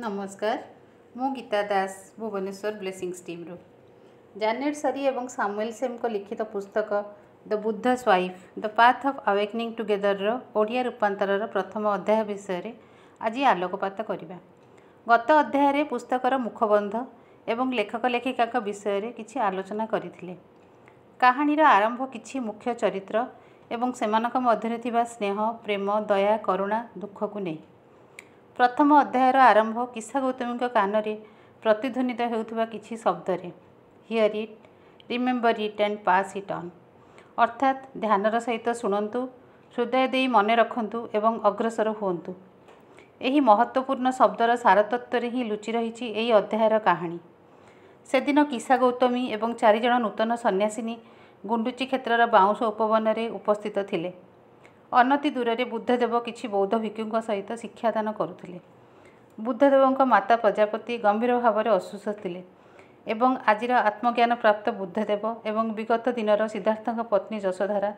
ନମସ୍କାର ମୁଁ ଗୀତା ଦାସ ଭୁବନେଶ୍ୱର ବ୍ଲେସିଂସ୍ ଟିମ୍ରୁ ଜାନେଟ୍ ସରି ଏବଂ ସାମୁଏଲ୍ ସେମ୍ଙ୍କ ଲିଖିତ ପୁସ୍ତକ the Buddha's wife the path of awakening ଟୁଗେଦରର ଓଡ଼ିଆ ରୂପାନ୍ତରର ପ୍ରଥମ ଅଧ୍ୟାୟ ବିଷୟରେ ଆଜି ଆଲୋକପାତ କରିବା ଗତ ଅଧ୍ୟାୟରେ ପୁସ୍ତକର ମୁଖବନ୍ଧ ଏବଂ ଲେଖକ ଲେଖିକାଙ୍କ ବିଷୟରେ କିଛି ଆଲୋଚନା କରିଥିଲେ କାହାଣୀର ଆରମ୍ଭ କିଛି ମୁଖ୍ୟ ଚରିତ୍ର ଏବଂ ସେମାନଙ୍କ ମଧ୍ୟରେ ଥିବା ସ୍ନେହ ପ୍ରେମ ଦୟା କରୁଣା ଦୁଃଖକୁ ନେଇ ପ୍ରଥମ ଅଧ୍ୟାୟର ଆରମ୍ଭ କିସା ଗୌତମୀଙ୍କ କାନରେ ପ୍ରତିଧ୍ୱନିତ ହେଉଥିବା କିଛି ଶବ୍ଦରେ hear it remember it and pass it on ଅର୍ଥାତ୍ ଧ୍ୟାନର ସହିତ ଶୁଣନ୍ତୁ ହୃଦୟ ଦେଇ ମନେ ରଖନ୍ତୁ ଏବଂ ଅଗ୍ରସର ହୁଅନ୍ତୁ ଏହି ମହତ୍ତ୍ୱପୂର୍ଣ୍ଣ ଶବ୍ଦର ସାରତତ୍ତ୍ୱରେ ହିଁ ଲୁଚି ରହିଛି ଏହି ଅଧ୍ୟାୟର କାହାଣୀ ସେଦିନ କିଶା ଗୌତମୀ ଏବଂ ଚାରିଜଣ ନୂତନ ସନ୍ନ୍ୟାସିନୀ ଗୁଣ୍ଡୁଚି କ୍ଷେତ୍ରର ବାଉଁଶ ଉପବନରେ ଉପସ୍ଥିତ ଥିଲେ ଅନତି ଦୂରରେ ବୁଦ୍ଧଦେବ କିଛି ବୌଦ୍ଧ ଭିକ୍ଷୁଙ୍କ ସହିତ ଶିକ୍ଷାଦାନ କରୁଥିଲେ ବୁଦ୍ଧଦେବଙ୍କ ମାତା ପ୍ରଜାପତି ଗମ୍ଭୀର ଭାବରେ ଅସୁସ୍ଥ ଥିଲେ ଏବଂ ଆଜିର ଆତ୍ମଜ୍ଞାନ ପ୍ରାପ୍ତ ବୁଦ୍ଧଦେବ ଏବଂ ବିଗତ ଦିନର ସିଦ୍ଧାର୍ଥଙ୍କ ପତ୍ନୀ ଯଶୋଧାରା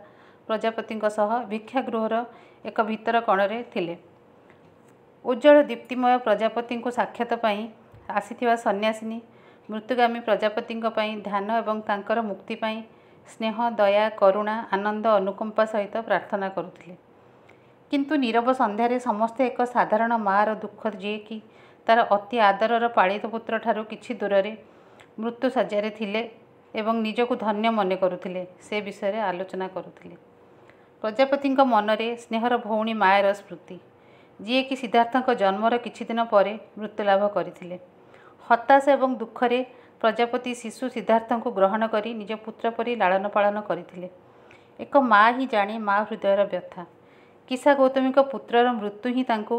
ପ୍ରଜାପତିଙ୍କ ସହ ଭିକ୍ଷାଗୃହର ଏକ ଭିତର କଣରେ ଥିଲେ ଉଜ୍ଜଳ ଦୀପ୍ତିମୟ ପ୍ରଜାପତିଙ୍କୁ ସାକ୍ଷାତ ପାଇଁ ଆସିଥିବା ସନ୍ନ୍ୟାସିନୀ ମୃତ୍ୟୁଗାମୀ ପ୍ରଜାପତିଙ୍କ ପାଇଁ ଧ୍ୟାନ ଏବଂ ତାଙ୍କର ମୁକ୍ତି ପାଇଁ ସ୍ନେହ ଦୟା କରୁଣା ଆନନ୍ଦ ଅନୁକମ୍ପା ସହିତ ପ୍ରାର୍ଥନା କରୁଥିଲେ କିନ୍ତୁ ନିରବ ସନ୍ଧ୍ୟାରେ ସମସ୍ତେ ଏକ ସାଧାରଣ ମାଆର ଦୁଃଖ ଯିଏକି ତା'ର ଅତି ଆଦରର ପାଳିତ ପୁତ୍ର ଠାରୁ କିଛି ଦୂରରେ ମୃତ୍ୟୁ ମୃତ୍ୟୁଶଯ୍ୟାରେ ଥିଲେ ଏବଂ ନିଜକୁ ଧନ୍ୟ ମନେ କରୁଥିଲେ ସେ ବିଷୟରେ ଆଲୋଚନା କରୁଥିଲେ ପ୍ରଜାପତିଙ୍କ ମନରେ ସ୍ନେହର ଭଉଣୀ ମାୟାର ସ୍ମୃତି ଯିଏକି ସିଦ୍ଧାର୍ଥଙ୍କ ଜନ୍ମର କିଛି ଦିନ ପରେ ମୃତ୍ୟୁଲାଭ କରିଥିଲେ ହତାଶ ଏବଂ ଦୁଃଖରେ ପ୍ରଜାପତି ଶିଶୁ ସିଦ୍ଧାର୍ଥଙ୍କୁ ଗ୍ରହଣ କରି ନିଜ ପୁତ୍ର ପରି ଲାଳନ ପାଳନ କରିଥିଲେ ଏକ ମା ହିଁ ଜାଣେ ମା ହୃଦୟର ବ୍ୟଥା କିସା ଗୌତମୀଙ୍କ ପୁତ୍ରର ମୃତ୍ୟୁ ହିଁ ତାଙ୍କୁ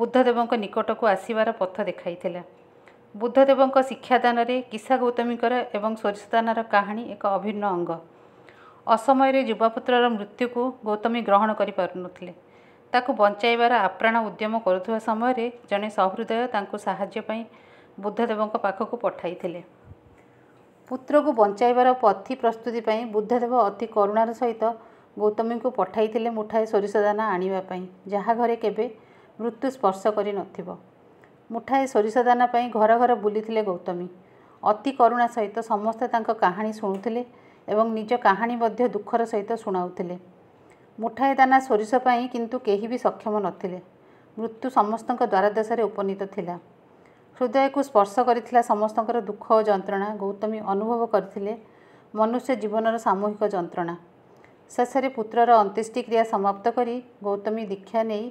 ବୁଦ୍ଧଦେବଙ୍କ ନିକଟକୁ ଆସିବାର ପଥ ଦେଖାଇଥିଲା ବୁଦ୍ଧଦେବଙ୍କ ଶିକ୍ଷାଦାନରେ କିଶା ଗୌତମୀଙ୍କର ଏବଂ ସୋରିଷଦାନର କାହାଣୀ ଏକ ଅଭିନ୍ନ ଅଙ୍ଗ ଅସମୟରେ ଯୁବାପୁତ୍ରର ମୃତ୍ୟୁକୁ ଗୌତମୀ ଗ୍ରହଣ କରିପାରୁନଥିଲେ ତାକୁ ବଞ୍ଚାଇବାର ଆପ୍ରାଣ ଉଦ୍ୟମ କରୁଥିବା ସମୟରେ ଜଣେ ସହୃଦୟ ତାଙ୍କୁ ସାହାଯ୍ୟ ପାଇଁ ବୁଦ୍ଧଦେବଙ୍କ ପାଖକୁ ପଠାଇଥିଲେ ପୁତ୍ରକୁ ବଞ୍ଚାଇବାର ପଥି ପ୍ରସ୍ତୁତି ପାଇଁ ବୁଦ୍ଧଦେବ ଅତି କରୁଣାର ସହିତ ଗୌତମୀଙ୍କୁ ପଠାଇଥିଲେ ମୁଠାଏ ସୋରିଷ ଦାନା ଆଣିବା ପାଇଁ ଯାହା ଘରେ କେବେ ମୃତ୍ୟୁ ସ୍ପର୍ଶ କରିନଥିବ ମୁଠାଏ ସୋରିଷ ଦାନା ପାଇଁ ଘର ଘର ବୁଲିଥିଲେ ଗୌତମୀ ଅତି କରୁଣା ସହିତ ସମସ୍ତେ ତାଙ୍କ କାହାଣୀ ଶୁଣୁଥିଲେ ଏବଂ ନିଜ କାହାଣୀ ମଧ୍ୟ ଦୁଃଖର ସହିତ ଶୁଣାଉଥିଲେ ମୁଠାଏ ଦାନା ସୋରିଷ ପାଇଁ କିନ୍ତୁ କେହି ବି ସକ୍ଷମ ନଥିଲେ ମୃତ୍ୟୁ ସମସ୍ତଙ୍କ ଦ୍ୱାରଦେଶରେ ଉପନୀତ ଥିଲା ହୃଦୟକୁ ସ୍ପର୍ଶ କରିଥିଲା ସମସ୍ତଙ୍କର ଦୁଃଖ ଓ ଯନ୍ତ୍ରଣା ଗୌତମୀ ଅନୁଭବ କରିଥିଲେ ମନୁଷ୍ୟ ଜୀବନର ସାମୂହିକ ଯନ୍ତ୍ରଣା ଶେଷରେ ପୁତ୍ରର ଅନ୍ତ୍ୟେଷ୍ଟିକ୍ରିୟା ସମାପ୍ତ କରି ଗୌତମୀ ଦୀକ୍ଷା ନେଇ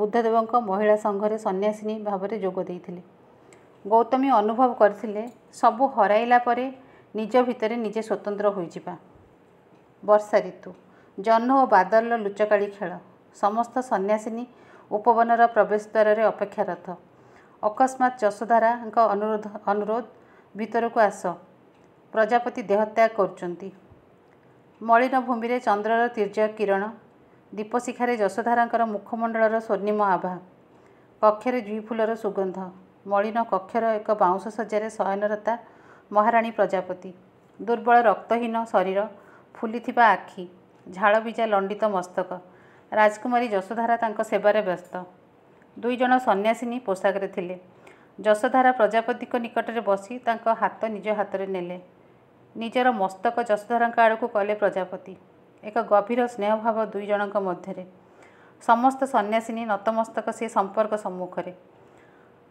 ବୁଦ୍ଧଦେବଙ୍କ ମହିଳା ସଂଘରେ ସନ୍ନ୍ୟାସିନୀ ଭାବରେ ଯୋଗ ଦେଇଥିଲେ ଗୌତମୀ ଅନୁଭବ କରିଥିଲେ ସବୁ ହରାଇଲା ପରେ ନିଜ ଭିତରେ ନିଜେ ସ୍ୱତନ୍ତ୍ର ହୋଇଯିବା ବର୍ଷା ଋତୁ ଜହ୍ନ ଓ ବାଦଲର ଲୁଚକାଳି ଖେଳ ସମସ୍ତ ସନ୍ନ୍ୟାସିନୀ ଉପବନର ପ୍ରବେଶ ଦ୍ୱାରରେ ଅପେକ୍ଷାରତ ଅକସ୍ମାତ୍ ଯଶୋଧାରାଙ୍କ ଅନୁରୋଧ ଅନୁରୋଧ ଭିତରକୁ ଆସ ପ୍ରଜାପତି ଦେହତ୍ୟାଗ କରୁଛନ୍ତି ମଳିନ ଭୂମିରେ ଚନ୍ଦ୍ରର ତୀର୍ଯ୍ୟ କିରଣ ଦୀପଶିଖାରେ ଯଶୋଧାରାଙ୍କର ମୁଖମଣ୍ଡଳର ସ୍ୱର୍ଣ୍ଣିମ ଆଭା କକ୍ଷରେ ଜୁଇ ଫୁଲର ସୁଗନ୍ଧ ମଳିନ କକ୍ଷର ଏକ ବାଉଁଶ ଶଯ୍ୟାରେ ଶୟନରତା ମହାରାଣୀ ପ୍ରଜାପତି ଦୁର୍ବଳ ରକ୍ତହୀନ ଶରୀର ଫୁଲିଥିବା ଆଖି ଝାଳବିଜା ଲଣ୍ଡିତ ମସ୍ତକ ରାଜକୁମାରୀ ଯଶୋଧାରା ତାଙ୍କ ସେବାରେ ବ୍ୟସ୍ତ ଦୁଇଜଣ ସନ୍ନ୍ୟାସିନୀ ପୋଷାକରେ ଥିଲେ ଯଶୋଧାରା ପ୍ରଜାପତିଙ୍କ ନିକଟରେ ବସି ତାଙ୍କ ହାତ ନିଜ ହାତରେ ନେଲେ ନିଜର ମସ୍ତକ ଯଶୋଧାରାଙ୍କ ଆଡ଼କୁ କଲେ ପ୍ରଜାପତି ଏକ ଗଭୀର ସ୍ନେହଭାବ ଦୁଇ ଜଣଙ୍କ ମଧ୍ୟରେ ସମସ୍ତ ସନ୍ନ୍ୟାସିନୀ ନତମସ୍ତକ ସେ ସମ୍ପର୍କ ସମ୍ମୁଖରେ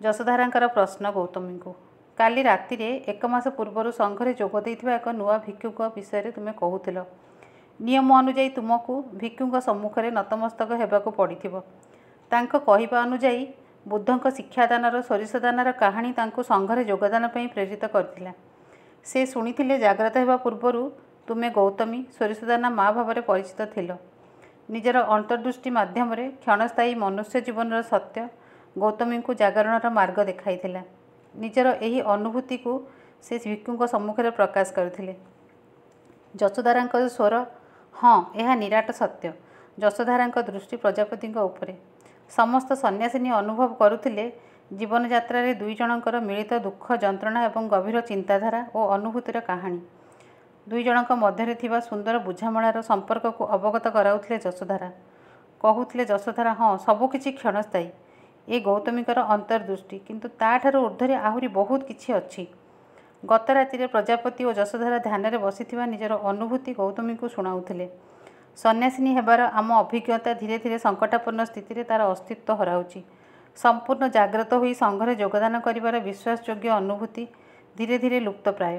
ଯଶୋଧାରାଙ୍କର ପ୍ରଶ୍ନ ଗୌତମୀଙ୍କୁ କାଲି ରାତିରେ ଏକ ମାସ ପୂର୍ବରୁ ସଂଘରେ ଯୋଗ ଦେଇଥିବା ଏକ ନୂଆ ଭିକ୍ଷୁଙ୍କ ବିଷୟରେ ତୁମେ କହୁଥିଲ ନିୟମ ଅନୁଯାୟୀ ତୁମକୁ ଭିକ୍ଷୁଙ୍କ ସମ୍ମୁଖରେ ନତମସ୍ତକ ହେବାକୁ ପଡ଼ିଥିବ ତାଙ୍କ କହିବା ଅନୁଯାୟୀ ବୁଦ୍ଧଙ୍କ ଶିକ୍ଷାଦାନର ସୋରିଷଦାନର କାହାଣୀ ତାଙ୍କୁ ସଂଘରେ ଯୋଗଦାନ ପାଇଁ ପ୍ରେରିତ କରିଥିଲା ସେ ଶୁଣିଥିଲେ ଜାଗ୍ରତ ହେବା ପୂର୍ବରୁ ତୁମେ ଗୌତମୀ ସୋରିଷଦାନା ମା' ଭାବରେ ପରିଚିତ ଥିଲ ନିଜର ଅନ୍ତର୍ଦୃଷ୍ଟି ମାଧ୍ୟମରେ କ୍ଷଣସ୍ଥାୟୀ ମନୁଷ୍ୟ ଜୀବନର ସତ୍ୟ ଗୌତମୀଙ୍କୁ ଜାଗରଣର ମାର୍ଗ ଦେଖାଇଥିଲା ନିଜର ଏହି ଅନୁଭୂତିକୁ ସେ ଭିକ୍ଷୁଙ୍କ ସମ୍ମୁଖରେ ପ୍ରକାଶ କରିଥିଲେ ଯଶୋଧାରାଙ୍କ ସ୍ୱର ହଁ ଏହା ନିରାଟ ସତ୍ୟ ଯଶୋଧାରାଙ୍କ ଦୃଷ୍ଟି ପ୍ରଜାପତିଙ୍କ ଉପରେ ସମସ୍ତ ସନ୍ନ୍ୟାସିନୀ ଅନୁଭବ କରୁଥିଲେ ଜୀବନଯାତ୍ରାରେ ଦୁଇ ଜଣଙ୍କର ମିଳିତ ଦୁଃଖ ଯନ୍ତ୍ରଣା ଏବଂ ଗଭୀର ଚିନ୍ତାଧାରା ଓ ଅନୁଭୂତିର କାହାଣୀ ଦୁଇ ଜଣଙ୍କ ମଧ୍ୟରେ ଥିବା ସୁନ୍ଦର ବୁଝାମଣାର ସମ୍ପର୍କକୁ ଅବଗତ କରାଉଥିଲେ ଯଶୋଧାରା କହୁଥିଲେ ଯଶୋଧାରା ହଁ ସବୁକିଛି କ୍ଷଣସ୍ଥାୟୀ ଏ ଗୌତମୀଙ୍କର ଅନ୍ତର୍ଦୃଷ୍ଟି କିନ୍ତୁ ତା'ଠାରୁ ଉର୍ଦ୍ଧ୍ୱରେ ଆହୁରି ବହୁତ କିଛି ଅଛି ଗତ ରାତିରେ ପ୍ରଜାପତି ଓ ଯଶୋଧାରା ଧ୍ୟାନରେ ବସିଥିବା ନିଜର ଅନୁଭୂତି ଗୌତମୀଙ୍କୁ ଶୁଣାଉଥିଲେ ସନ୍ନ୍ୟାସିନୀ ହେବାର ଆମ ଅଭିଜ୍ଞତା ଧୀରେ ଧୀରେ ସଙ୍କଟାପୂର୍ଣ୍ଣ ସ୍ଥିତିରେ ତା'ର ଅସ୍ତିତ୍ୱ ହରାଉଛି ସମ୍ପୂର୍ଣ୍ଣ ଜାଗ୍ରତ ହୋଇ ସଂଘରେ ଯୋଗଦାନ କରିବାର ବିଶ୍ୱାସଯୋଗ୍ୟ ଅନୁଭୂତି ଧୀରେ ଧୀରେ ଲୁପ୍ତ ପ୍ରାୟ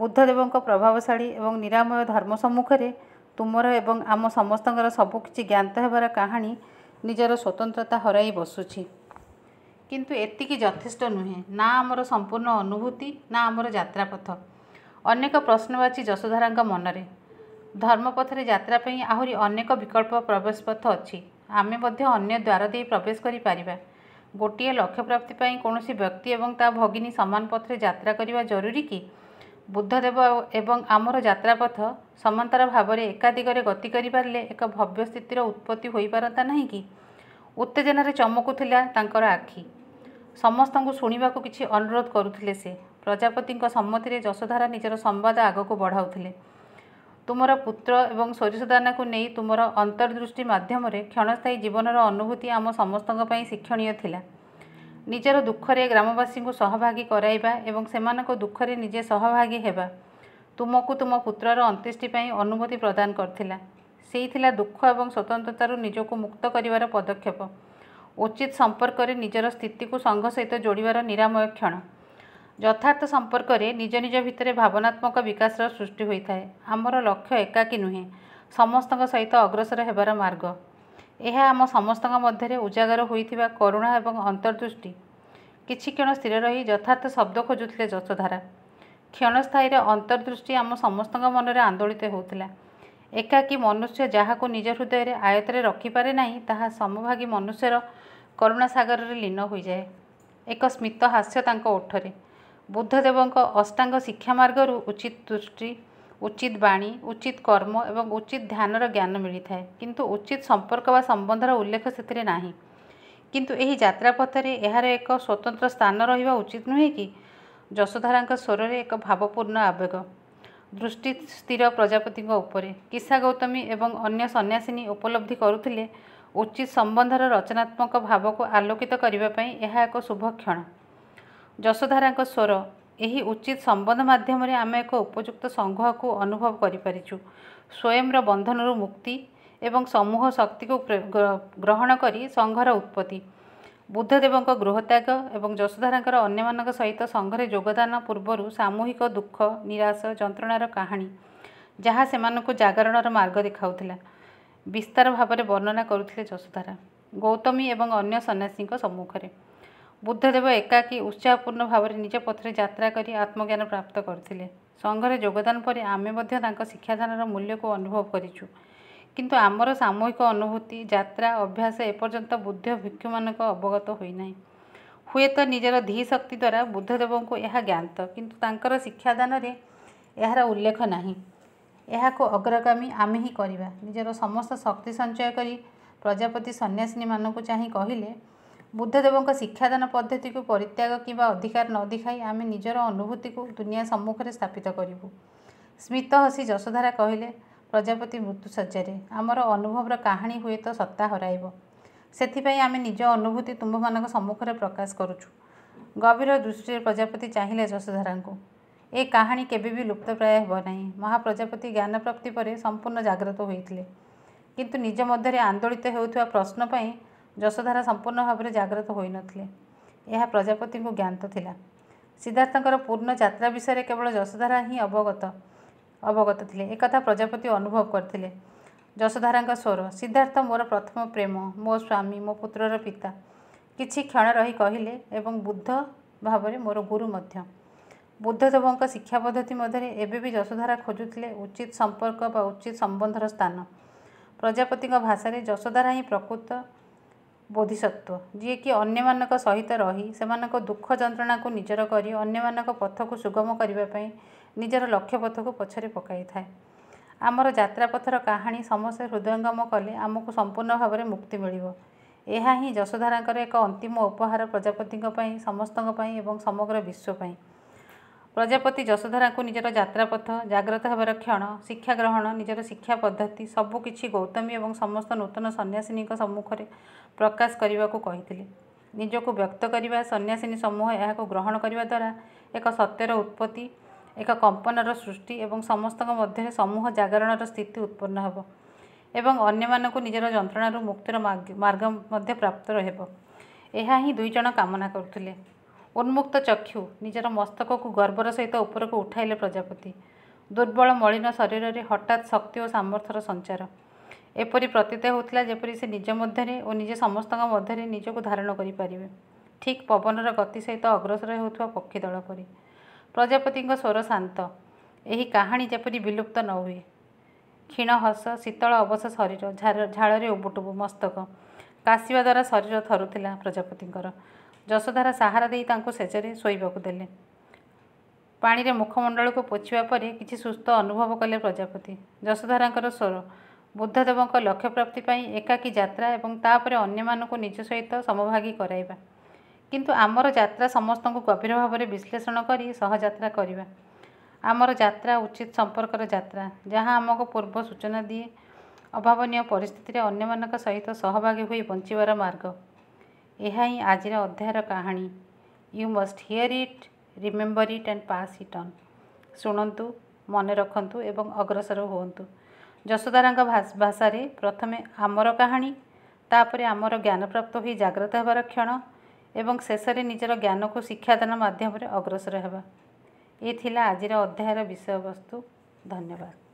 ବୁଦ୍ଧଦେବଙ୍କ ପ୍ରଭାବଶାଳୀ ଏବଂ ନିରାମୟ ଧର୍ମ ସମ୍ମୁଖରେ ତୁମର ଏବଂ ଆମ ସମସ୍ତଙ୍କର ସବୁକିଛି ଜ୍ଞାତ ହେବାର କାହାଣୀ ନିଜର ସ୍ୱତନ୍ତ୍ରତା ହରାଇ ବସୁଛି କିନ୍ତୁ ଏତିକି ଯଥେଷ୍ଟ ନୁହେଁ ନା ଆମର ସମ୍ପୂର୍ଣ୍ଣ ଅନୁଭୂତି ନା ଆମର ଯାତ୍ରାପଥ ଅନେକ ପ୍ରଶ୍ନବାଚୀ ଯଶୋଧାରାଙ୍କ ମନରେ ଧର୍ମପଥରେ ଯାତ୍ରା ପାଇଁ ଆହୁରି ଅନେକ ବିକଳ୍ପ ପ୍ରବେଶ ପଥ ଅଛି ଆମେ ମଧ୍ୟ ଅନ୍ୟ ଦ୍ୱାର ଦେଇ ପ୍ରବେଶ କରିପାରିବା ଗୋଟିଏ ଲକ୍ଷ୍ୟ ପ୍ରାପ୍ତି ପାଇଁ କୌଣସି ବ୍ୟକ୍ତି ଏବଂ ତା ଭଗିନୀ ସମାନ ପଥରେ ଯାତ୍ରା କରିବା ଜରୁରୀ କି ବୁଦ୍ଧଦେବ ଏବଂ ଆମର ଯାତ୍ରା ପଥ ସମାନ୍ତର ଭାବରେ ଏକା ଦିଗରେ ଗତି କରିପାରିଲେ ଏକ ଭବ୍ୟ ସ୍ଥିତିର ଉତ୍ପତ୍ତି ହୋଇପାରନ୍ତା ନାହିଁ କି ଉତ୍ତେଜନାରେ ଚମକୁଥିଲା ତାଙ୍କର ଆଖି ସମସ୍ତଙ୍କୁ ଶୁଣିବାକୁ କିଛି ଅନୁରୋଧ କରୁଥିଲେ ସେ ପ୍ରଜାପତିଙ୍କ ସମ୍ମତିରେ ଯଶୋଧାରା ନିଜର ସମ୍ବାଦ ଆଗକୁ ବଢ଼ାଉଥିଲେ ତୁମର ପୁତ୍ର ଏବଂ ସୋରିଷ ଦାନାକୁ ନେଇ ତୁମର ଅନ୍ତର୍ଦୃଷ୍ଟି ମାଧ୍ୟମରେ କ୍ଷଣସ୍ଥାୟୀ ଜୀବନର ଅନୁଭୂତି ଆମ ସମସ୍ତଙ୍କ ପାଇଁ ଶିକ୍ଷଣୀୟ ଥିଲା ନିଜର ଦୁଃଖରେ ଗ୍ରାମବାସୀଙ୍କୁ ସହଭାଗୀ କରାଇବା ଏବଂ ସେମାନଙ୍କ ଦୁଃଖରେ ନିଜେ ସହଭାଗୀ ହେବା ତୁମକୁ ତୁମ ପୁତ୍ରର ଅନ୍ତିଷ୍ଟି ପାଇଁ ଅନୁମତି ପ୍ରଦାନ କରିଥିଲା ସେଇଥିଲା ଦୁଃଖ ଏବଂ ସ୍ୱତନ୍ତ୍ରତାରୁ ନିଜକୁ ମୁକ୍ତ କରିବାର ପଦକ୍ଷେପ ଉଚିତ ସମ୍ପର୍କରେ ନିଜର ସ୍ଥିତିକୁ ସଂଘ ସହିତ ଯୋଡ଼ିବାର ନିରାମୟ କ୍ଷଣ ଯଥାର୍ଥ ସମ୍ପର୍କରେ ନିଜ ନିଜ ଭିତରେ ଭାବନାତ୍ମକ ବିକାଶର ସୃଷ୍ଟି ହୋଇଥାଏ ଆମର ଲକ୍ଷ୍ୟ ଏକାକୀ ନୁହେଁ ସମସ୍ତଙ୍କ ସହିତ ଅଗ୍ରସର ହେବାର ମାର୍ଗ ଏହା ଆମ ସମସ୍ତଙ୍କ ମଧ୍ୟରେ ଉଜାଗର ହୋଇଥିବା କରୁଣା ଏବଂ ଅନ୍ତର୍ଦୃଷ୍ଟି କିଛି କ୍ଷଣ ସ୍ଥିର ରହି ଯଥାର୍ଥ ଶବ୍ଦ ଖୋଜୁଥିଲେ ଯଶୋଧାରା କ୍ଷଣସ୍ଥାୟୀରେ ଅନ୍ତର୍ଦୃଷ୍ଟି ଆମ ସମସ୍ତଙ୍କ ମନରେ ଆନ୍ଦୋଳିତ ହେଉଥିଲା ଏକାକୀ ମନୁଷ୍ୟ ଯାହାକୁ ନିଜ ହୃଦୟରେ ଆୟତରେ ରଖିପାରେ ନାହିଁ ତାହା ସମଭାଗୀ ମନୁଷ୍ୟର କରୁଣା ସାଗରରେ ଲୀନ ହୋଇଯାଏ ଏକ ସ୍ମିତ ହାସ୍ୟ ତାଙ୍କ ଓଠରେ ବୁଦ୍ଧଦେବଙ୍କ ଅଷ୍ଟାଙ୍ଗ ଶିକ୍ଷା ମାର୍ଗରୁ ଉଚିତ ଦୃଷ୍ଟି ଉଚିତ ବାଣୀ ଉଚିତ କର୍ମ ଏବଂ ଉଚିତ ଧ୍ୟାନର ଜ୍ଞାନ ମିଳିଥାଏ କିନ୍ତୁ ଉଚିତ ସମ୍ପର୍କ ବା ସମ୍ବନ୍ଧର ଉଲ୍ଲେଖ ସେଥିରେ ନାହିଁ କିନ୍ତୁ ଏହି ଯାତ୍ରା ପଥରେ ଏହାର ଏକ ସ୍ୱତନ୍ତ୍ର ସ୍ଥାନ ରହିବା ଉଚିତ ନୁହେଁ କି ଯଶୋଧାରାଙ୍କ ସ୍ୱରରେ ଏକ ଭାବପୂର୍ଣ୍ଣ ଆବେଗ ଦୃଷ୍ଟି ସ୍ଥିର ପ୍ରଜାପତିଙ୍କ ଉପରେ କିସା ଗୌତମୀ ଏବଂ ଅନ୍ୟ ସନ୍ନ୍ୟାସିନୀ ଉପଲବ୍ଧି କରୁଥିଲେ ଉଚିତ ସମ୍ବନ୍ଧର ରଚନାତ୍ମକ ଭାବକୁ ଆଲୋକିତ କରିବା ପାଇଁ ଏହା ଏକ ଶୁଭକ୍ଷଣ ଯଶୋଧାରାଙ୍କ ସ୍ୱର ଏହି ଉଚିତ ସମ୍ବନ୍ଧ ମାଧ୍ୟମରେ ଆମେ ଏକ ଉପଯୁକ୍ତ ସଂଘକୁ ଅନୁଭବ କରିପାରିଛୁ ସ୍ୱୟଂର ବନ୍ଧନରୁ ମୁକ୍ତି ଏବଂ ସମୂହ ଶକ୍ତିକୁ ଗ୍ରହଣ କରି ସଂଘର ଉତ୍ପତ୍ତି ବୁଦ୍ଧଦେବଙ୍କ ଗୃହତ୍ୟାଗ ଏବଂ ଯଶୋଧାରାଙ୍କର ଅନ୍ୟମାନଙ୍କ ସହିତ ସଂଘରେ ଯୋଗଦାନ ପୂର୍ବରୁ ସାମୂହିକ ଦୁଃଖ ନିରାଶ ଯନ୍ତ୍ରଣାର କାହାଣୀ ଯାହା ସେମାନଙ୍କୁ ଜାଗରଣର ମାର୍ଗ ଦେଖାଉଥିଲା ବିସ୍ତାର ଭାବରେ ବର୍ଣ୍ଣନା କରୁଥିଲେ ଯଶୋଧାରା ଗୌତମୀ ଏବଂ ଅନ୍ୟ ସନ୍ନ୍ୟାସୀଙ୍କ ସମ୍ମୁଖରେ ବୁଦ୍ଧଦେବ ଏକାକୀ ଉତ୍ସାହପୂର୍ଣ୍ଣ ଭାବରେ ନିଜ ପଥରେ ଯାତ୍ରା କରି ଆତ୍ମଜ୍ଞାନ ପ୍ରାପ୍ତ କରିଥିଲେ ସଂଘରେ ଯୋଗଦାନ ପରେ ଆମେ ମଧ୍ୟ ତାଙ୍କ ଶିକ୍ଷାଦାନର ମୂଲ୍ୟକୁ ଅନୁଭବ କରିଛୁ କିନ୍ତୁ ଆମର ସାମୂହିକ ଅନୁଭୂତି ଯାତ୍ରା ଅଭ୍ୟାସ ଏପର୍ଯ୍ୟନ୍ତ ବୁଦ୍ଧ ଭିକ୍ଷୁମାନଙ୍କ ଅବଗତ ହୋଇନାହିଁ ହୁଏତ ନିଜର ଧୀ ଶକ୍ତି ଦ୍ୱାରା ବୁଦ୍ଧଦେବଙ୍କୁ ଏହା ଜ୍ଞାତ କିନ୍ତୁ ତାଙ୍କର ଶିକ୍ଷାଦାନରେ ଏହାର ଉଲ୍ଲେଖ ନାହିଁ ଏହାକୁ ଅଗ୍ରଗାମୀ ଆମେ ହିଁ କରିବା ନିଜର ସମସ୍ତ ଶକ୍ତି ସଞ୍ଚୟ କରି ପ୍ରଜାପତି ସନ୍ନ୍ୟାସିନୀମାନଙ୍କୁ ଚାହିଁ କହିଲେ ବୁଦ୍ଧଦେବଙ୍କ ଶିକ୍ଷାଦାନ ପଦ୍ଧତିକୁ ପରିତ୍ୟାଗ କିମ୍ବା ଅଧିକାର ନ ଦେଖାଇ ଆମେ ନିଜର ଅନୁଭୂତିକୁ ଦୁନିଆ ସମ୍ମୁଖରେ ସ୍ଥାପିତ କରିବୁ ସ୍ମିତ ହସି ଯଶୋଧାରା କହିଲେ ପ୍ରଜାପତି ମୃତ୍ୟୁଶଯ୍ୟାରେ ଆମର ଅନୁଭବର କାହାଣୀ ହୁଏତ ସତ୍ତା ହରାଇବ ସେଥିପାଇଁ ଆମେ ନିଜ ଅନୁଭୂତି ତୁମ୍ଭମାନଙ୍କ ସମ୍ମୁଖରେ ପ୍ରକାଶ କରୁଛୁ ଗଭୀର ଦୃଷ୍ଟିରେ ପ୍ରଜାପତି ଚାହିଁଲେ ଯଶୋଧାରାଙ୍କୁ ଏ କାହାଣୀ କେବେ ବି ଲୁପ୍ତପ୍ରାୟ ହେବ ନାହିଁ ମହାପ୍ରଜାପତି ଜ୍ଞାନପ୍ରାପ୍ତି ପରେ ସମ୍ପୂର୍ଣ୍ଣ ଜାଗ୍ରତ ହୋଇଥିଲେ କିନ୍ତୁ ନିଜ ମଧ୍ୟରେ ଆନ୍ଦୋଳିତ ହେଉଥିବା ପ୍ରଶ୍ନ ପାଇଁ ଯଶୋଧାରା ସମ୍ପୂର୍ଣ୍ଣ ଭାବରେ ଜାଗ୍ରତ ହୋଇନଥିଲେ ଏହା ପ୍ରଜାପତିଙ୍କୁ ଜ୍ଞାତ ଥିଲା ସିଦ୍ଧାର୍ଥଙ୍କର ପୂର୍ଣ୍ଣ ଯାତ୍ରା ବିଷୟରେ କେବଳ ଯଶୋଧାରା ହିଁ ଅବଗତ ଅବଗତ ଥିଲେ ଏକଥା ପ୍ରଜାପତି ଅନୁଭବ କରିଥିଲେ ଯଶୋଧାରାଙ୍କ ସ୍ୱର ସିଦ୍ଧାର୍ଥ ମୋର ପ୍ରଥମ ପ୍ରେମ ମୋ ସ୍ୱାମୀ ମୋ ପୁତ୍ରର ପିତା କିଛି କ୍ଷଣ ରହି କହିଲେ ଏବଂ ବୁଦ୍ଧ ଭାବରେ ମୋର ଗୁରୁ ମଧ୍ୟ ବୁଦ୍ଧଦେବଙ୍କ ଶିକ୍ଷା ପଦ୍ଧତି ମଧ୍ୟରେ ଏବେ ବି ଯଶୋଧାରା ଖୋଜୁଥିଲେ ଉଚିତ ସମ୍ପର୍କ ବା ଉଚିତ ସମ୍ବନ୍ଧର ସ୍ଥାନ ପ୍ରଜାପତିଙ୍କ ଭାଷାରେ ଯଶୋଧାରା ହିଁ ପ୍ରକୃତ ବୋଧିସତ୍ଵ ଯିଏକି ଅନ୍ୟମାନଙ୍କ ସହିତ ରହି ସେମାନଙ୍କ ଦୁଃଖ ଯନ୍ତ୍ରଣାକୁ ନିଜର କରି ଅନ୍ୟମାନଙ୍କ ପଥକୁ ସୁଗମ କରିବା ପାଇଁ ନିଜର ଲକ୍ଷ୍ୟ ପଥକୁ ପଛରେ ପକାଇଥାଏ ଆମର ଯାତ୍ରା ପଥର କାହାଣୀ ସମସ୍ତେ ହୃଦୟଙ୍ଗମ କଲେ ଆମକୁ ସମ୍ପୂର୍ଣ୍ଣ ଭାବରେ ମୁକ୍ତି ମିଳିବ ଏହା ହିଁ ଯଶୋଧାରାଙ୍କର ଏକ ଅନ୍ତିମ ଉପହାର ପ୍ରଜାପତିଙ୍କ ପାଇଁ ସମସ୍ତଙ୍କ ପାଇଁ ଏବଂ ସମଗ୍ର ବିଶ୍ୱ ପାଇଁ ପ୍ରଜାପତି ଯଶୋଧରାଙ୍କୁ ନିଜର ଯାତ୍ରା ପଥ ଜାଗ୍ରତ ହେବାର କ୍ଷଣ ଶିକ୍ଷା ଗ୍ରହଣ ନିଜର ଶିକ୍ଷା ପଦ୍ଧତି ସବୁକିଛି ଗୌତମୀ ଏବଂ ସମସ୍ତ ନୂତନ ସନ୍ନ୍ୟାସିନୀଙ୍କ ସମ୍ମୁଖରେ ପ୍ରକାଶ କରିବାକୁ କହିଥିଲେ ନିଜକୁ ବ୍ୟକ୍ତ କରିବା ସନ୍ନ୍ୟାସିନୀ ସମୂହ ଏହାକୁ ଗ୍ରହଣ କରିବା ଦ୍ୱାରା ଏକ ସତ୍ୟର ଉତ୍ପତ୍ତି ଏକ କମ୍ପନର ସୃଷ୍ଟି ଏବଂ ସମସ୍ତଙ୍କ ମଧ୍ୟରେ ସମୂହ ଜାଗରଣର ସ୍ଥିତି ଉତ୍ପନ୍ନ ହେବ ଏବଂ ଅନ୍ୟମାନଙ୍କୁ ନିଜର ଯନ୍ତ୍ରଣାରୁ ମୁକ୍ତିର ମାର୍ଗ ମଧ୍ୟ ପ୍ରାପ୍ତ ରହିବ ଏହା ହିଁ ଦୁଇ ଜଣ କାମନା କରୁଥିଲେ ଉନ୍ମୁକ୍ତ ଚକ୍ଷୁ ନିଜର ମସ୍ତକକୁ ଗର୍ବର ସହିତ ଉପରକୁ ଉଠାଇଲେ ପ୍ରଜାପତି ଦୁର୍ବଳ ମଳିନ ଶରୀରରେ ହଠାତ୍ ଶକ୍ତି ଓ ସାମର୍ଥ୍ୟର ସଞ୍ଚାର ଏପରି ପ୍ରତୀତ ହେଉଥିଲା ଯେପରି ସେ ନିଜ ମଧ୍ୟରେ ଓ ନିଜେ ସମସ୍ତଙ୍କ ମଧ୍ୟରେ ନିଜକୁ ଧାରଣ କରିପାରିବେ ଠିକ୍ ପବନର ଗତି ସହିତ ଅଗ୍ରସର ହେଉଥିବା ପକ୍ଷୀ ଦଳ ପରି ପ୍ରଜାପତିଙ୍କ ସ୍ୱର ଶାନ୍ତ ଏହି କାହାଣୀ ଯେପରି ବିଲୁପ୍ତ ନ ହୁଏ କ୍ଷୀଣ ହସ ଶୀତଳ ଅବଶ ଶରୀର ଝାଳରେ ଉବୁଟୁବୁ ମସ୍ତକ କାଶିବା ଦ୍ୱାରା ଶରୀର ଥରୁଥିଲା ପ୍ରଜାପତିଙ୍କର ଯଶୋଧାରା ସାହାରା ଦେଇ ତାଙ୍କୁ ସେଚରେ ଶୋଇବାକୁ ଦେଲେ ପାଣିରେ ମୁଖମଣ୍ଡଳକୁ ପୋଛିବା ପରେ କିଛି ସୁସ୍ଥ ଅନୁଭବ କଲେ ପ୍ରଜାପତି ଯଶୋଧାରାଙ୍କର ସ୍ୱର ବୁଦ୍ଧଦେବଙ୍କ ଲକ୍ଷ୍ୟପ୍ରାପ୍ତି ପାଇଁ ଏକାକୀ ଯାତ୍ରା ଏବଂ ତାପରେ ଅନ୍ୟମାନଙ୍କୁ ନିଜ ସହିତ ସମଭାଗୀ କରାଇବା କିନ୍ତୁ ଆମର ଯାତ୍ରା ସମସ୍ତଙ୍କୁ ଗଭୀର ଭାବରେ ବିଶ୍ଳେଷଣ କରି ସହଯାତ୍ରା କରିବା ଆମର ଯାତ୍ରା ଉଚିତ ସମ୍ପର୍କର ଯାତ୍ରା ଯାହା ଆମକୁ ପୂର୍ବ ସୂଚନା ଦିଏ ଅଭାବନୀୟ ପରିସ୍ଥିତିରେ ଅନ୍ୟମାନଙ୍କ ସହିତ ସହଭାଗୀ ହୋଇ ବଞ୍ଚିବାର ମାର୍ଗ ଏହା ହିଁ ଆଜିର ଅଧ୍ୟାୟର କାହାଣୀ you must hear it remember it and pass it on ଶୁଣନ୍ତୁ ମନେ ରଖନ୍ତୁ ଏବଂ ଅଗ୍ରସର ହୁଅନ୍ତୁ ଯଶୋଦାରାଙ୍କ ଭାଷାରେ ପ୍ରଥମେ ଆମର କାହାଣୀ ତାପରେ ଆମର ଜ୍ଞାନପ୍ରାପ୍ତ ହୋଇ ଜାଗ୍ରତ ହେବାର କ୍ଷଣ ଏବଂ ଶେଷରେ ନିଜର ଜ୍ଞାନକୁ ଶିକ୍ଷାଦାନ ମାଧ୍ୟମରେ ଅଗ୍ରସର ହେବା ଏ ଥିଲା ଆଜିର ଅଧ୍ୟାୟର ବିଷୟବସ୍ତୁ ଧନ୍ୟବାଦ